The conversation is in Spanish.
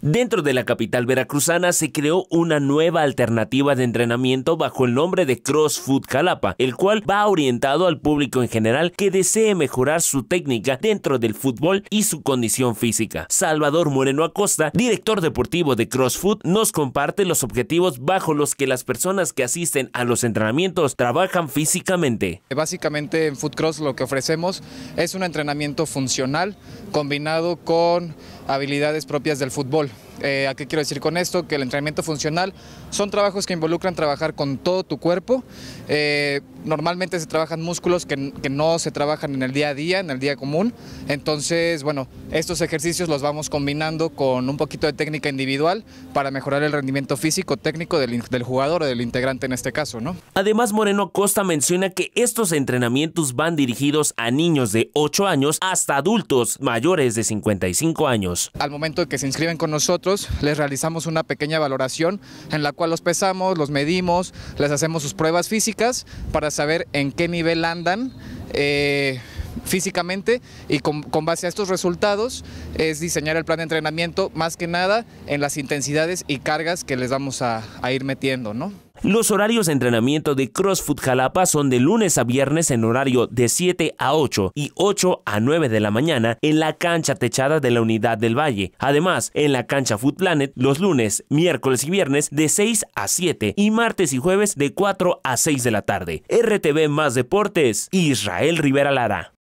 Dentro de la capital veracruzana se creó una nueva alternativa de entrenamiento bajo el nombre de CrossFood Jalapa, el cual va orientado al público en general que desee mejorar su técnica dentro del fútbol y su condición física. Salvador Moreno Acosta, director deportivo de CrossFood, nos comparte los objetivos bajo los que las personas que asisten a los entrenamientos trabajan físicamente. Básicamente en Food Cross lo que ofrecemos es un entrenamiento funcional combinado con habilidades propias del fútbol. Eh, ¿A qué quiero decir con esto? Que el entrenamiento funcional son trabajos que involucran trabajar con todo tu cuerpo. Eh, normalmente se trabajan músculos que, no se trabajan en el día a día, en el día común. Entonces, bueno, estos ejercicios los vamos combinando con un poquito de técnica individual para mejorar el rendimiento físico técnico del, jugador o del integrante en este caso, ¿no? Además, Moreno Costa menciona que estos entrenamientos van dirigidos a niños de 8 años hasta adultos mayores de 55 años. Al momento de que se inscriben con nosotros, les realizamos una pequeña valoración en la cual los pesamos, los medimos, les hacemos sus pruebas físicas para saber en qué nivel andan. Eh, físicamente y con, base a estos resultados es diseñar el plan de entrenamiento más que nada en las intensidades y cargas que les vamos a, ir metiendo, los horarios de entrenamiento de CrossFit Jalapa son de lunes a viernes en horario de 7 a 8 y 8 a 9 de la mañana en la cancha techada de la unidad del Valle. Además, en la cancha Food Planet los lunes, miércoles y viernes de 6 a 7 y martes y jueves de 4 a 6 de la tarde. RTV Más Deportes, Israel Rivera Lara.